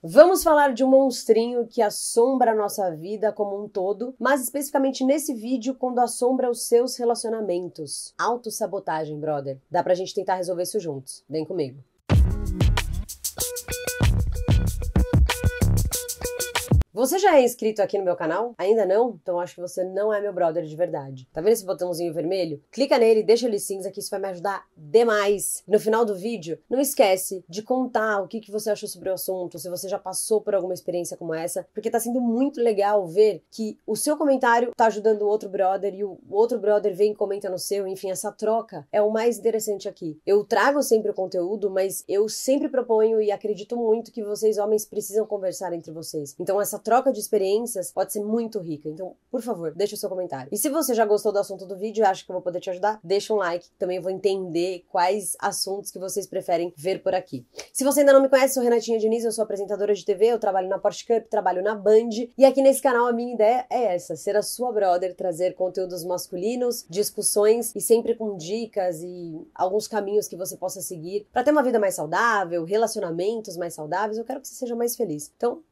Vamos falar de um monstrinho que assombra a nossa vida como um todo, mas especificamente nesse vídeo quando assombra os seus relacionamentos. Autossabotagem, brother. Dá pra gente tentar resolver isso juntos. Vem comigo. Você já é inscrito aqui no meu canal? Ainda não? Então acho que você não é meu brother de verdade. Tá vendo esse botãozinho vermelho? Clica nele, deixa ele cinza que isso vai me ajudar demais. No final do vídeo, não esquece de contar o que, que você achou sobre o assunto, se você já passou por alguma experiência como essa, porque tá sendo muito legal ver que o seu comentário tá ajudando o outro brother e o outro brother vem e comenta no seu, enfim, essa troca é o mais interessante aqui. Eu trago sempre o conteúdo, mas eu sempre proponho e acredito muito que vocês homens precisam conversar entre vocês. Então essa troca de experiências pode ser muito rica. Então, por favor, deixa o seu comentário. E se você já gostou do assunto do vídeo e acha que eu vou poder te ajudar, deixa um like. Também vou entender quais assuntos que vocês preferem ver por aqui. Se você ainda não me conhece, sou Renatinha Diniz, eu sou apresentadora de TV, eu trabalho na Porsche Cup, trabalho na Band. E aqui nesse canal a minha ideia é essa: ser a sua brother, trazer conteúdos masculinos, discussões e sempre com dicas e alguns caminhos que você possa seguir para ter uma vida mais saudável, relacionamentos mais saudáveis. Eu quero que você seja mais feliz. Então,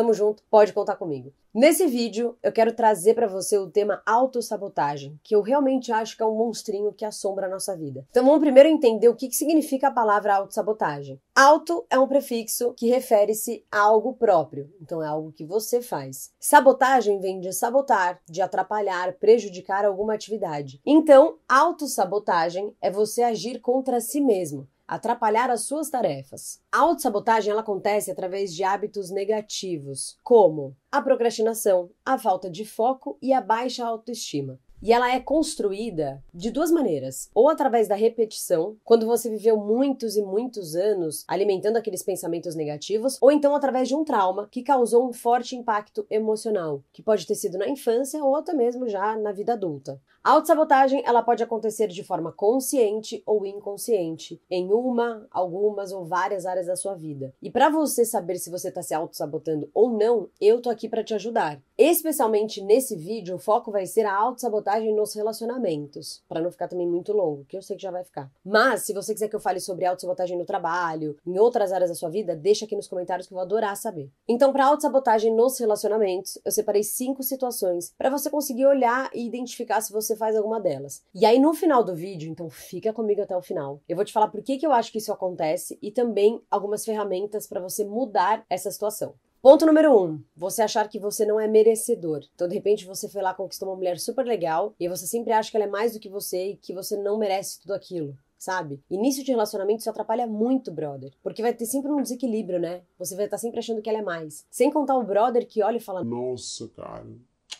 Tamo junto, pode contar comigo. Nesse vídeo, eu quero trazer para você o tema autossabotagem, que eu realmente acho que é um monstrinho que assombra a nossa vida. Então vamos primeiro entender o que, que significa a palavra autossabotagem. Auto é um prefixo que refere-se a algo próprio, então é algo que você faz. Sabotagem vem de sabotar, de atrapalhar, prejudicar alguma atividade. Então, autossabotagem é você agir contra si mesmo atrapalhar as suas tarefas. A autossabotagem ela acontece através de hábitos negativos, como a procrastinação, a falta de foco e a baixa autoestima. E ela é construída de duas maneiras: ou através da repetição, quando você viveu muitos e muitos anos alimentando aqueles pensamentos negativos, ou então através de um trauma que causou um forte impacto emocional, que pode ter sido na infância ou até mesmo já na vida adulta. A autossabotagem, ela pode acontecer de forma consciente ou inconsciente, em uma, algumas ou várias áreas da sua vida. E para você saber se você está se autossabotando ou não, eu tô aqui para te ajudar. Especialmente nesse vídeo, o foco vai ser a autossabotagem abordagem nos relacionamentos, para não ficar também muito longo, que eu sei que já vai ficar. Mas, se você quiser que eu fale sobre autossabotagem no trabalho, em outras áreas da sua vida, deixa aqui nos comentários que eu vou adorar saber. Então, para autossabotagem nos relacionamentos, eu separei cinco situações para você conseguir olhar e identificar se você faz alguma delas. E aí, no final do vídeo, então fica comigo até o final, eu vou te falar por que, que eu acho que isso acontece e também algumas ferramentas para você mudar essa situação. Ponto número um, você achar que você não é merecedor. Então, de repente, você foi lá, conquistou uma mulher super legal e você sempre acha que ela é mais do que você e que você não merece tudo aquilo sabe? Início de relacionamento isso atrapalha muito brother, porque vai ter sempre um desequilíbrio, né? Você vai estar tá sempre achando que ela é mais. Sem contar o brother que olha e fala: Nossa, cara,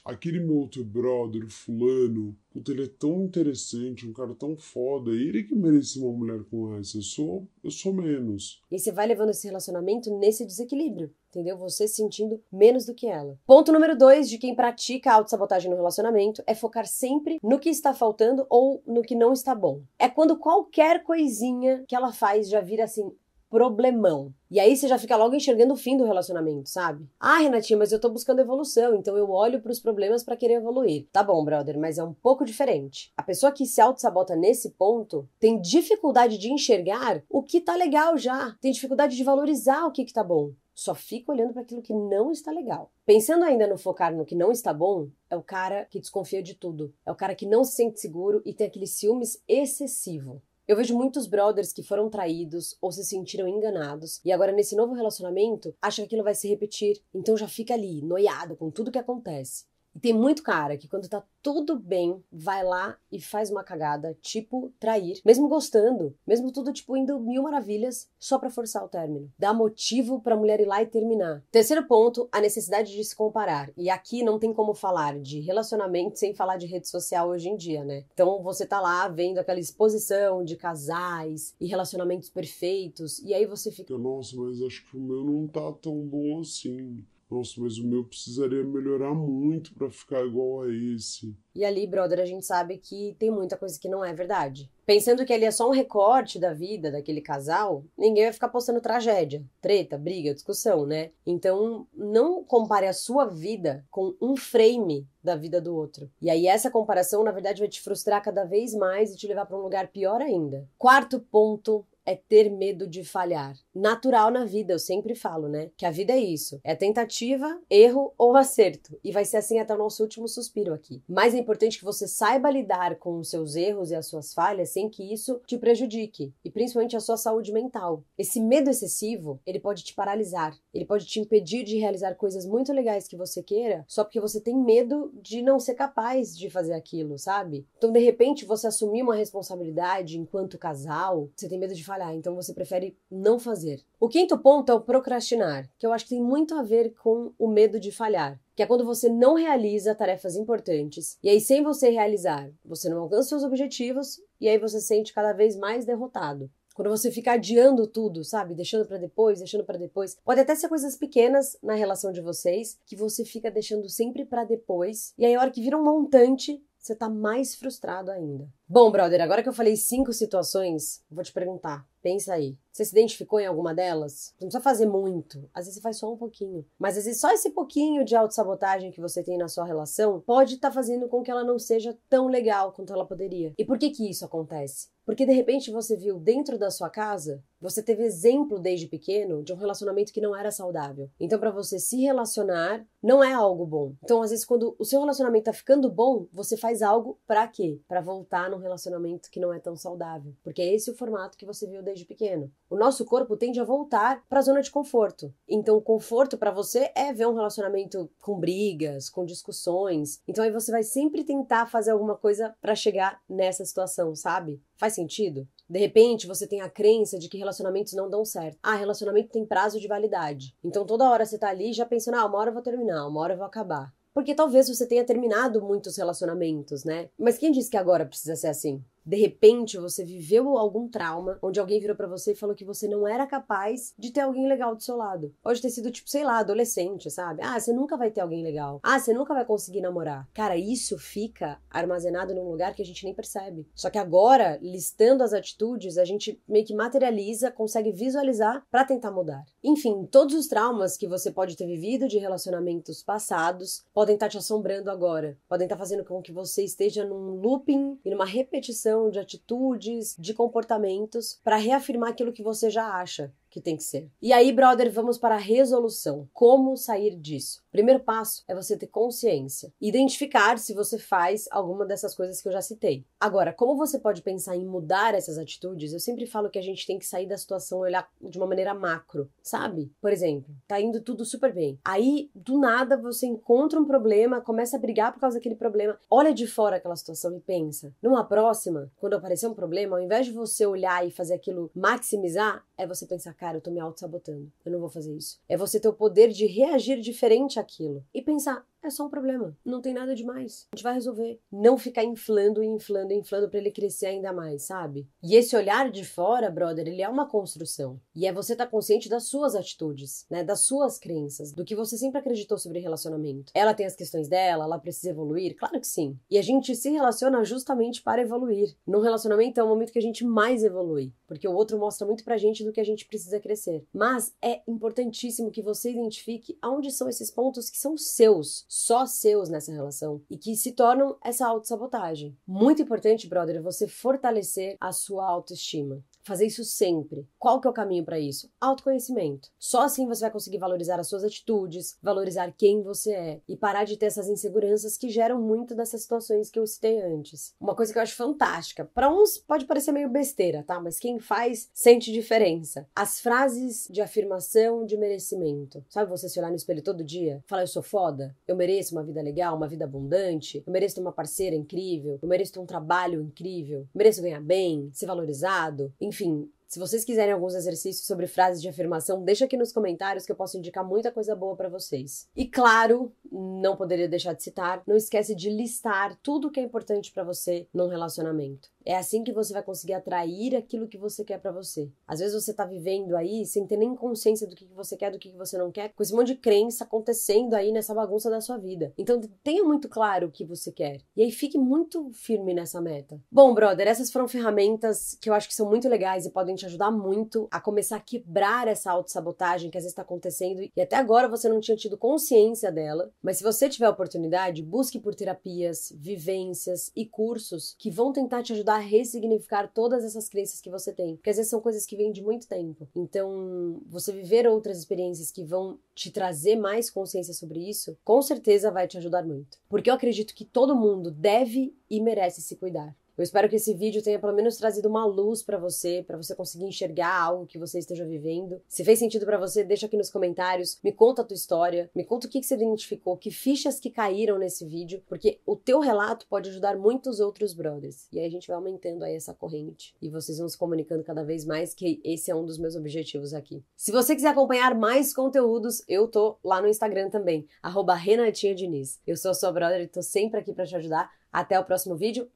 aquele meu outro brother, fulano, puta, ele é tão interessante, um cara tão foda, ele que merece uma mulher com essa, eu sou, eu sou menos. E você vai levando esse relacionamento nesse desequilíbrio entendeu? Você se sentindo menos do que ela. Ponto número dois de quem pratica autossabotagem no relacionamento é focar sempre no que está faltando ou no que não está bom. É quando qualquer coisinha que ela faz já vira assim, problemão. E aí você já fica logo enxergando o fim do relacionamento, sabe? Ah, Renatinha, mas eu tô buscando evolução, então eu olho para os problemas para querer evoluir. Tá bom, brother, mas é um pouco diferente. A pessoa que se auto-sabota nesse ponto tem dificuldade de enxergar o que tá legal já, tem dificuldade de valorizar o que que tá bom. Só fica olhando para aquilo que não está legal. Pensando ainda no focar no que não está bom, é o cara que desconfia de tudo. É o cara que não se sente seguro e tem aquele ciúmes excessivo. Eu vejo muitos brothers que foram traídos ou se sentiram enganados e agora nesse novo relacionamento acha que aquilo vai se repetir, então já fica ali, noiado com tudo que acontece. E tem muito cara que quando tá tudo bem, vai lá e faz uma cagada, tipo trair, mesmo gostando, mesmo tudo tipo indo mil maravilhas, só para forçar o término. Dá motivo pra mulher ir lá e terminar. Terceiro ponto, a necessidade de se comparar. E aqui não tem como falar de relacionamento sem falar de rede social hoje em dia, né? Então você tá lá vendo aquela exposição de casais e relacionamentos perfeitos, e aí você fica, nossa, mas acho que o meu não tá tão bom assim nossa, mas o meu precisaria melhorar muito para ficar igual a esse. E ali, brother, a gente sabe que tem muita coisa que não é verdade. Pensando que ali é só um recorte da vida daquele casal, ninguém vai ficar postando tragédia, treta, briga, discussão, né? Então, não compare a sua vida com um frame da vida do outro. E aí, essa comparação, na verdade, vai te frustrar cada vez mais e te levar para um lugar pior ainda. Quarto ponto é ter medo de falhar. Natural na vida, eu sempre falo, né? Que a vida é isso: é tentativa, erro ou acerto. E vai ser assim até o nosso último suspiro aqui. Mas é importante que você saiba lidar com os seus erros e as suas falhas sem que isso te prejudique, e principalmente a sua saúde mental. Esse medo excessivo, ele pode te paralisar, ele pode te impedir de realizar coisas muito legais que você queira, só porque você tem medo de não ser capaz de fazer aquilo, sabe? Então, de repente, você assumir uma responsabilidade enquanto casal, você tem medo de falhar trabalhar, então você prefere não fazer. O quinto ponto é o procrastinar, que eu acho que tem muito a ver com o medo de falhar, que é quando você não realiza tarefas importantes, e aí sem você realizar, você não alcança seus objetivos, e aí você se sente cada vez mais derrotado. Quando você fica adiando tudo, sabe? Deixando para depois, deixando para depois. Pode até ser coisas pequenas na relação de vocês, que você fica deixando sempre para depois. E aí, a hora que vira um montante, você tá mais frustrado ainda. Bom, brother, agora que eu falei cinco situações, vou te perguntar: Pensa aí. Você se identificou em alguma delas? Não precisa fazer muito. Às vezes você faz só um pouquinho. Mas às vezes só esse pouquinho de autossabotagem que você tem na sua relação pode estar tá fazendo com que ela não seja tão legal quanto ela poderia. E por que que isso acontece? Porque de repente você viu dentro da sua casa você teve exemplo desde pequeno de um relacionamento que não era saudável. Então, para você se relacionar, não é algo bom. Então, às vezes, quando o seu relacionamento tá ficando bom, você faz algo para quê? Para voltar num relacionamento que não é tão saudável. Porque é esse o formato que você viu desde pequeno. O nosso corpo tende a voltar para a zona de conforto. Então, o conforto para você é ver um relacionamento com brigas, com discussões. Então, aí você vai sempre tentar fazer alguma coisa para chegar nessa situação, sabe? Faz sentido? De repente, você tem a crença de que relacionamentos não dão certo. Ah, relacionamento tem prazo de validade. Então toda hora você tá ali já pensando, ah, uma hora eu vou terminar, uma hora eu vou acabar. Porque talvez você tenha terminado muitos relacionamentos, né? Mas quem disse que agora precisa ser assim? de repente você viveu algum trauma onde alguém virou para você e falou que você não era capaz de ter alguém legal do seu lado. Pode ter sido tipo, sei lá, adolescente, sabe? Ah, você nunca vai ter alguém legal. Ah, você nunca vai conseguir namorar. Cara, isso fica armazenado num lugar que a gente nem percebe. Só que agora, listando as atitudes, a gente meio que materializa, consegue visualizar para tentar mudar. Enfim, todos os traumas que você pode ter vivido de relacionamentos passados podem estar tá te assombrando agora. Podem estar tá fazendo com que você esteja num looping e numa repetição de atitudes, de comportamentos para reafirmar aquilo que você já acha que tem que ser. E aí, brother, vamos para a resolução. Como sair disso? Primeiro passo é você ter consciência, identificar se você faz alguma dessas coisas que eu já citei. Agora, como você pode pensar em mudar essas atitudes? Eu sempre falo que a gente tem que sair da situação e olhar de uma maneira macro, sabe? Por exemplo, tá indo tudo super bem. Aí, do nada, você encontra um problema, começa a brigar por causa daquele problema, olha de fora aquela situação e pensa. Numa próxima, quando aparecer um problema, ao invés de você olhar e fazer aquilo maximizar, é você pensar cara, eu tô me auto-sabotando, eu não vou fazer isso. É você ter o poder de reagir diferente àquilo e pensar, é só um problema. Não tem nada demais. A gente vai resolver. Não ficar inflando e inflando e inflando para ele crescer ainda mais, sabe? E esse olhar de fora, brother, ele é uma construção. E é você estar tá consciente das suas atitudes, né? Das suas crenças, do que você sempre acreditou sobre relacionamento. Ela tem as questões dela, ela precisa evoluir, claro que sim. E a gente se relaciona justamente para evoluir. No relacionamento é o momento que a gente mais evolui, porque o outro mostra muito pra gente do que a gente precisa crescer. Mas é importantíssimo que você identifique aonde são esses pontos que são seus só seus nessa relação e que se tornam essa autossabotagem. Muito importante, brother, é você fortalecer a sua autoestima. Fazer isso sempre. Qual que é o caminho para isso? Autoconhecimento. Só assim você vai conseguir valorizar as suas atitudes, valorizar quem você é e parar de ter essas inseguranças que geram muito dessas situações que eu citei antes. Uma coisa que eu acho fantástica, para uns pode parecer meio besteira, tá? Mas quem faz sente diferença. As frases de afirmação de merecimento. Sabe você se olhar no espelho todo dia, falar eu sou foda, eu mereço uma vida legal, uma vida abundante, eu mereço ter uma parceira incrível, eu mereço ter um trabalho incrível, eu mereço ganhar bem, ser valorizado, enfim, se vocês quiserem alguns exercícios sobre frases de afirmação, deixa aqui nos comentários que eu posso indicar muita coisa boa para vocês. E claro, não poderia deixar de citar, não esquece de listar tudo que é importante para você num relacionamento. É assim que você vai conseguir atrair aquilo que você quer para você. Às vezes você tá vivendo aí sem ter nem consciência do que você quer, do que você não quer, com esse monte de crença acontecendo aí nessa bagunça da sua vida. Então tenha muito claro o que você quer. E aí fique muito firme nessa meta. Bom, brother, essas foram ferramentas que eu acho que são muito legais e podem te ajudar muito a começar a quebrar essa autossabotagem que às vezes está acontecendo e até agora você não tinha tido consciência dela. Mas se você tiver oportunidade, busque por terapias, vivências e cursos que vão tentar te ajudar ressignificar todas essas crenças que você tem. Porque às vezes são coisas que vêm de muito tempo. Então, você viver outras experiências que vão te trazer mais consciência sobre isso, com certeza vai te ajudar muito. Porque eu acredito que todo mundo deve e merece se cuidar. Eu espero que esse vídeo tenha pelo menos trazido uma luz para você, para você conseguir enxergar algo que você esteja vivendo. Se fez sentido para você, deixa aqui nos comentários, me conta a tua história, me conta o que, que você identificou, que fichas que caíram nesse vídeo, porque o teu relato pode ajudar muitos outros brothers. E aí a gente vai aumentando aí essa corrente e vocês vão se comunicando cada vez mais, que esse é um dos meus objetivos aqui. Se você quiser acompanhar mais conteúdos, eu tô lá no Instagram também, arroba Renatinha Diniz. Eu sou a sua brother e tô sempre aqui para te ajudar. Até o próximo vídeo.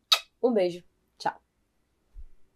Um beijo.